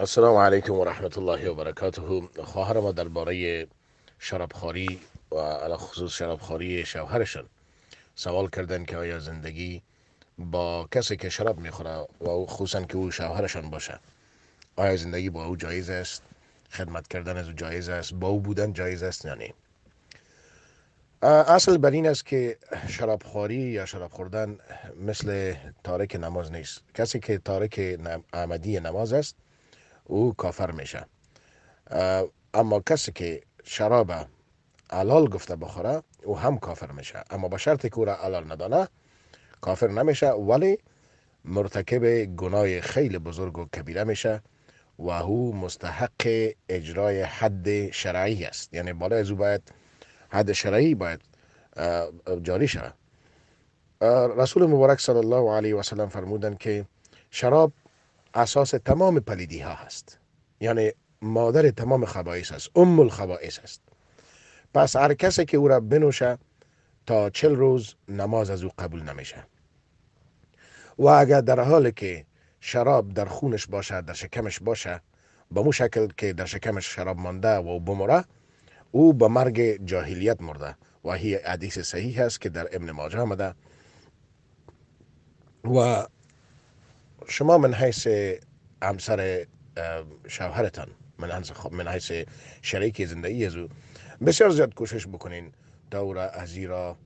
السلام علیکم و رحمت الله و برکاته خواهر ما باره شرابخوری و خصوص شرابخوری شوهرشان سوال کردن که آیا زندگی با کسی که شراب میخوره و خصوصا که او شوهرشان باشه آیا زندگی با او جایز است خدمت کردن از او جایز است با او بودن جایز است یعنی اصل بر این است که شرابخوری یا شراب خوردن مثل تارک نماز نیست کسی که تارک احمدی نماز است او کافر میشه اما کسی که شراب علال گفته بخوره او هم کافر میشه اما با شرطی که او را علال ندانه کافر نمیشه ولی مرتکب گناه خیلی بزرگ و کبیره میشه و او مستحق اجرای حد شرعی است یعنی بالا از او باید حد شرعی باید جاری شود رسول مبارک صلی الله علیه و سلم فرمودند که شراب اساس تمام پلیدی ها هست یعنی مادر تمام خبایس است ام الخبائس است پس هر کسی که او را بنوشه تا چل روز نماز از او قبول نمیشه و اگر در حال که شراب در خونش باشه در شکمش باشه به مو شکل که در شکمش شراب مانده و بمره او به مرگ جاهلیت مرده و هی حدیث صحیح است که در ابن ماجه آمده و شما من حیث همسر شوهرتان من, خب، من حیث شریک زندگی از او بسیار زیاد کوشش بکنین دور ازیرا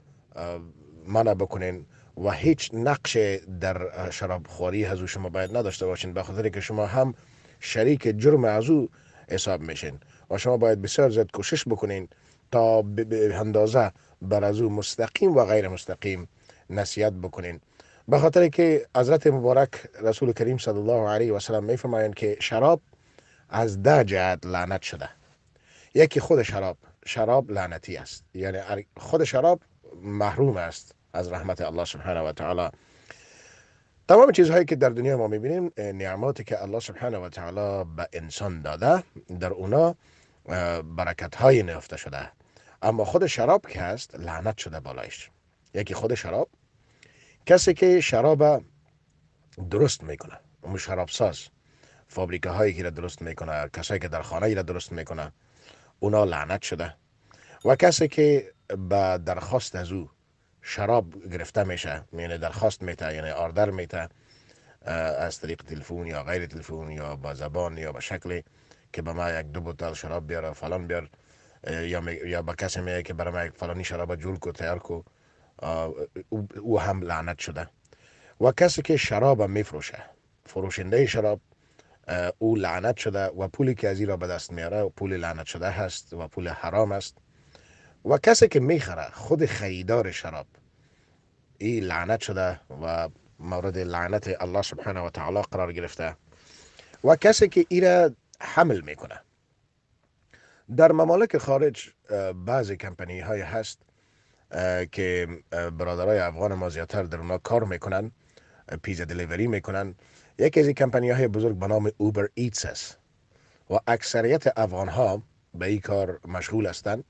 منع بکنین و هیچ نقش در شرابخواری از او شما باید نداشته باشین به خاطر که شما هم شریک جرم از او حساب میشین و شما باید بسیار زیاد کوشش بکنین تا به اندازه بر از مستقیم و غیر مستقیم نصیحت بکنین به خاطر که حضرت مبارک رسول کریم صلی الله علیه و سلم میفرمایند که شراب از ده جهت لعنت شده یکی خود شراب شراب لعنتی است یعنی خود شراب محروم است از رحمت الله سبحانه و تعالی تمام چیزهایی که در دنیا ما میبینیم نعماتی که الله سبحانه و تعالی به انسان داده در اونا برکت های نفته شده اما خود شراب که هست لعنت شده بالایش یکی خود شراب کسی که شراب درست میکنه اون شراب ساز فابریکه هایی که را درست میکنه کسایی که در خانه را درست میکنه اونا لعنت شده و کسی که به درخواست از او شراب گرفته میشه یعنی درخواست میته یعنی آردر میته از طریق تلفن یا غیر تلفن یا با زبان یا به شکلی که به ما یک دو بوتل شراب بیاره فلان بیار یا, با کسی میگه که برای ما یک فلانی شراب جول کو تیار کو او هم لعنت شده و کسی که شراب هم میفروشه فروشنده شراب او لعنت شده و پولی که از این را به دست میاره پول لعنت شده هست و پول حرام است و کسی که میخره خود خریدار شراب ای لعنت شده و مورد لعنت الله سبحانه و تعالی قرار گرفته و کسی که ایرا حمل میکنه در ممالک خارج بعضی کمپنی های هست که برادرای افغان ما زیادتر در اونا کار میکنن پیزا دلیوری میکنن یکی از کمپانی های بزرگ به نام اوبر ایتس است و اکثریت افغان ها به این کار مشغول هستند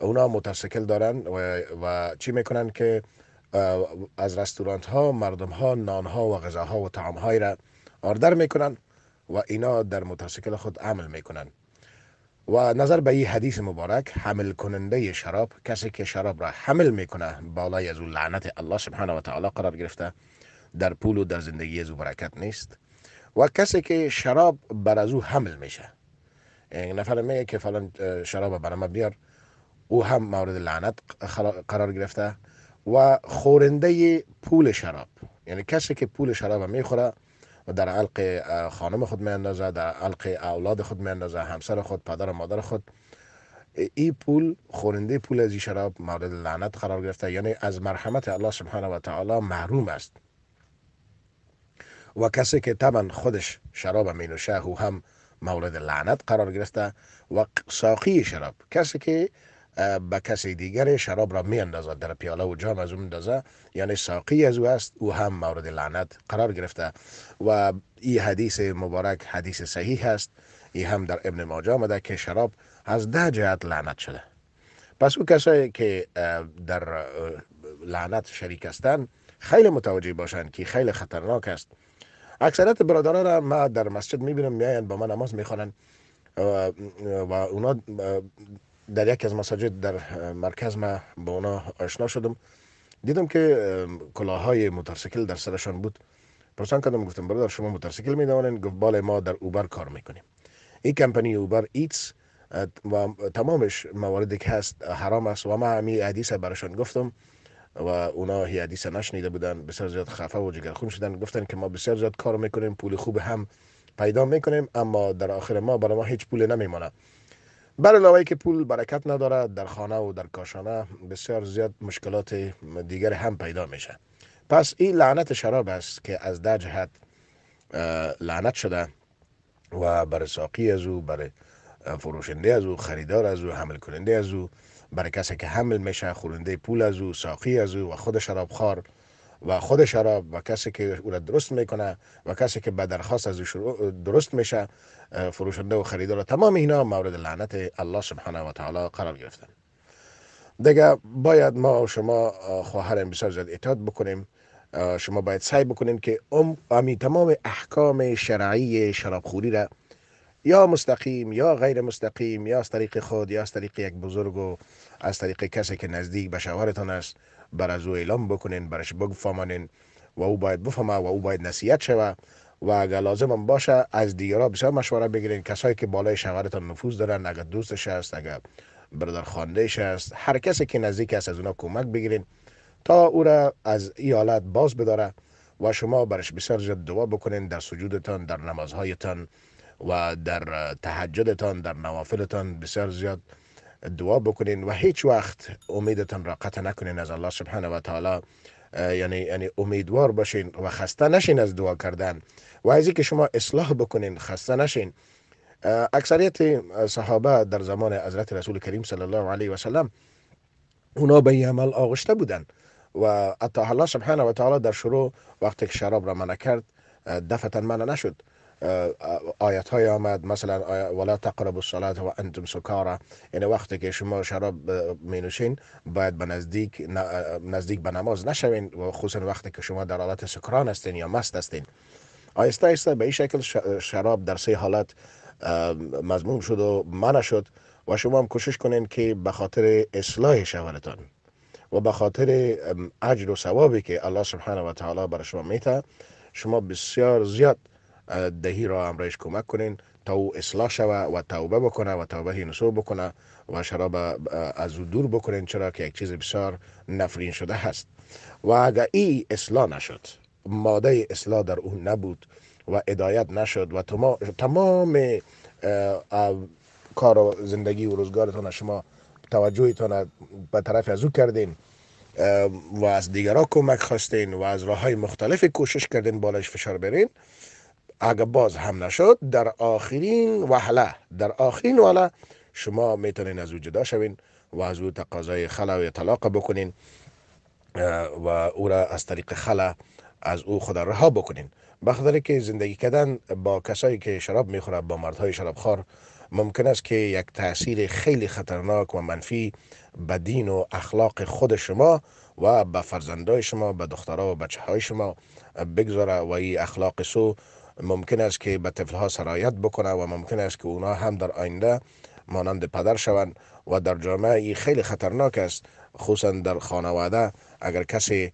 اونا موتورسیکل دارن و, چی میکنن که از رستوران ها مردم ها نان ها و غذاها و طعام های را آردر میکنن و اینا در موتورسیکل خود عمل میکنن و نظر به این حدیث مبارک حمل کننده شراب کسی که شراب را حمل میکنه بالای از او لعنت الله سبحانه و تعالی قرار گرفته در پول و در زندگی از برکت نیست و کسی که شراب بر از او حمل میشه این نفر میگه که فلان شراب برام بیار او هم مورد لعنت قرار گرفته و خورنده پول شراب یعنی کسی که پول شراب میخوره و در علق خانم خود می اندازه در علق اولاد خود می اندازه همسر خود پدر و مادر خود این پول خورنده پول از این شراب مورد لعنت قرار گرفته یعنی از مرحمت الله سبحانه و تعالی محروم است و کسی که طبعا خودش شراب می نوشه او هم مولد لعنت قرار گرفته و ساقی شراب کسی که به کسی دیگر شراب را می اندازد در پیاله و جام از او اندازه یعنی ساقی از او است او هم مورد لعنت قرار گرفته و این حدیث مبارک حدیث صحیح است ای هم در ابن ماجه آمده که شراب از ده جهت لعنت شده پس او کسایی که در لعنت شریک هستند خیلی متوجه باشند که خیلی خطرناک است اکثرت برادران را ما در مسجد میبینم میاین با من نماز میخوانند و اونا در یکی از مساجد در مرکز ما با اونا آشنا شدم دیدم که کلاهای موتورسیکل در سرشان بود پرسان کردم گفتم برادر شما موتورسیکل میدونین گفت بالا ما در اوبر کار میکنیم این کمپانی اوبر ایتس و تمامش مواردی که هست حرام است و ما همی حدیث برشان گفتم و اونا هی حدیث نشنیده بودن بسیار زیاد خفه و جگرخون شدن گفتن که ما بسیار زیاد کار میکنیم پول خوب هم پیدا میکنیم اما در آخر ما برای ما هیچ پول نمیمانه برای که پول برکت نداره در خانه و در کاشانه بسیار زیاد مشکلات دیگر هم پیدا میشه پس این لعنت شراب است که از ده جهت لعنت شده و بر ساقی از او بر فروشنده از او خریدار از او حمل کننده از او برای کسی که حمل میشه خورنده پول از او ساقی از او و خود شرابخوار و خود شراب و کسی که او را درست میکنه و کسی که به درخواست از درست میشه فروشنده و خریدار تمام اینا مورد لعنت الله سبحانه و تعالی قرار گرفتن دیگه باید ما و شما خواهر بسیار زیاد اطاعت بکنیم شما باید سعی بکنیم که ام امی تمام احکام شرعی شرابخوری را یا مستقیم یا غیر مستقیم یا از طریق خود یا از طریق یک بزرگ و از طریق کسی که نزدیک به شوهرتان است بر از او اعلام بکنین برش بگفامانین و او باید بفهمه و او باید نصیحت شوه و اگر لازم هم باشه از دیگرها بسیار مشوره بگیرین کسایی که بالای شهرتان نفوذ دارن اگر دوستش هست اگر برادر خاندهش هست هر کسی که نزدیک است از اونا کمک بگیرین تا او را از این حالت باز بداره و شما برش بسیار زیاد دعا بکنین در سجودتان در نمازهایتان و در تهجدتان در نوافلتان بسیار زیاد دعا بکنین و هیچ وقت امیدتان را قطع نکنین از الله سبحانه و تعالی یعنی یعنی امیدوار باشین و خسته نشین از دعا کردن و از که شما اصلاح بکنین خسته نشین اکثریت صحابه در زمان حضرت رسول کریم صلی الله علیه و سلم اونا به این عمل آغشته بودن و حتی الله سبحانه و تعالی در شروع وقتی که شراب را منع کرد دفتن منع نشد آیت های آمد مثلا ولا تقرب الصلاه و انتم سکارا یعنی وقتی که شما شراب می نوشین باید به نزدیک به نماز نشوین و خصوصا وقتی که شما در حالت سکران هستین یا مست هستین آیسته آیسته به این شکل شراب در سه حالت مضموم شد و منع شد و شما هم کوشش کنین که به خاطر اصلاح شوهرتان و به خاطر اجر و ثوابی که الله سبحانه و تعالی بر شما میته شما بسیار زیاد دهی را امرایش کمک کنین تا او اصلاح شوه و توبه بکنه و توبه نصوب بکنه و شراب از او دور بکنین چرا که یک چیز بسیار نفرین شده هست و اگر ای اصلاح نشد ماده اصلاح در او نبود و ادایت نشد و تمام کار و زندگی و روزگارتان شما توجهتان به طرف از او کردین و از دیگرها کمک خواستین و از راه های مختلف کوشش کردین بالاش فشار برین اگر باز هم نشد در آخرین وحله در آخرین وحله شما میتونین از او جدا شوین و از او تقاضای خلا و طلاق بکنین و او را از طریق خلا از او خدا رها بکنین بخاطر که زندگی کردن با کسایی که شراب میخورد با مردهای شرابخوار ممکن است که یک تاثیر خیلی خطرناک و منفی به دین و اخلاق خود شما و به فرزندای شما به دخترها و بچه های شما بگذاره و ای اخلاق سو ممکن است که به طفلها سرایت بکنه و ممکن است که اونا هم در آینده مانند پدر شوند و در جامعه ای خیلی خطرناک است خصوصا در خانواده اگر کسی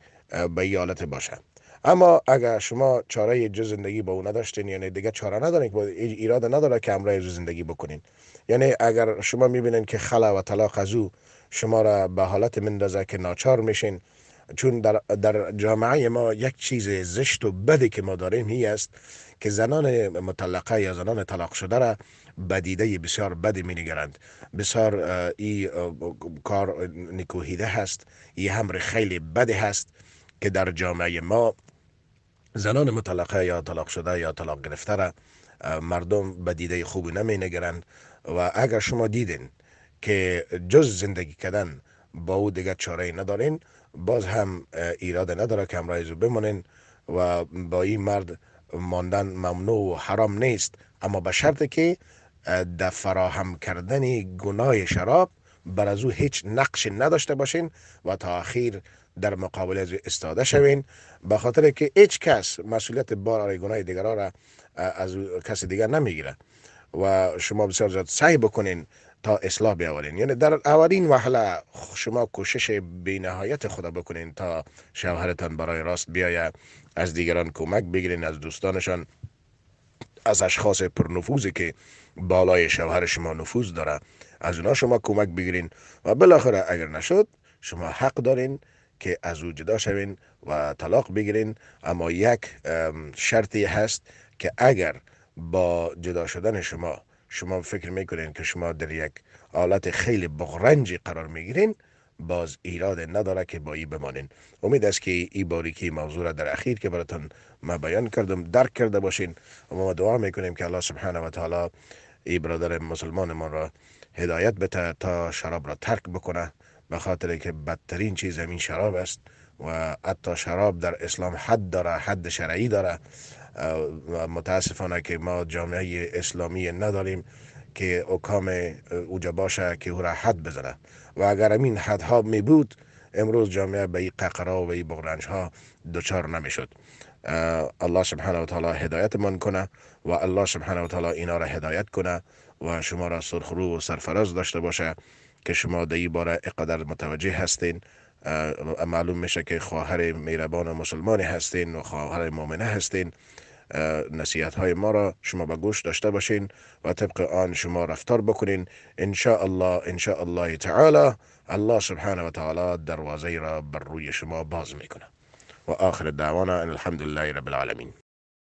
به این حالت باشه اما اگر شما چاره جز زندگی با او نداشتین یعنی دیگه چاره ندارین که ایراده نداره که امرای زندگی بکنین یعنی اگر شما میبینین که خلا و طلاق از او شما را به حالت مندازه که ناچار میشین چون در, در جامعه ما یک چیز زشت و بدی که ما داریم هی است که زنان مطلقه یا زنان طلاق شده را بدیده بسیار بدی می نگرند بسیار این کار نکوهیده هست این همر خیلی بدی هست که در جامعه ما زنان مطلقه یا طلاق شده یا طلاق گرفته را مردم بدیده خوبی نمی نگرند و اگر شما دیدین که جز زندگی کردن با او دیگه چاره ندارین باز هم ایراد نداره که همراه او بمونین و با این مرد ماندن ممنوع و حرام نیست اما به شرط که در فراهم کردن گناه شراب بر از او هیچ نقش نداشته باشین و تا اخیر در مقابل از استاده شوین به خاطر که هیچ کس مسئولیت بار آره گناه را از کسی دیگر نمیگیره و شما بسیار زیاد سعی بکنین تا اصلاح بیاورین یعنی در اولین وحله شما کوشش بینهایت خدا بکنین تا شوهرتان برای راست بیایه از دیگران کمک بگیرین از دوستانشان از اشخاص پرنفوذی که بالای شوهر شما نفوذ داره از اونا شما کمک بگیرین و بالاخره اگر نشد شما حق دارین که از او جدا شوین و طلاق بگیرین اما یک شرطی هست که اگر با جدا شدن شما شما فکر میکنین که شما در یک حالت خیلی بغرنجی قرار میگیرین باز ایراد نداره که با ای بمانین امید است که ای که موضوع را در اخیر که براتون ما بیان کردم درک کرده باشین و ما دعا میکنیم که الله سبحانه و تعالی ای برادر مسلمان ما را هدایت بده تا شراب را ترک بکنه به خاطر که بدترین چیز همین شراب است و حتی شراب در اسلام حد داره حد شرعی داره و متاسفانه که ما جامعه اسلامی نداریم که اکام اوجا باشه که او را حد بزنه و اگر این حدها می بود امروز جامعه به این ققرا و این بغرنج ها دچار نمیشد الله سبحانه و تعالی هدایت من کنه و الله سبحانه و تعالی اینا را هدایت کنه و شما را سرخرو و سرفراز داشته باشه که شما در این باره اقدر متوجه هستین معلوم میشه که خواهر میربان مسلمانی هستین و خواهر مؤمنه هستین نصیحت های ما را شما به گوش داشته باشین و طبق آن شما رفتار بکنین ان الله ان الله تعالی الله سبحانه و تعالی دروازه را بر روی شما باز میکنه و آخر دعوانا ان الحمد لله رب العالمین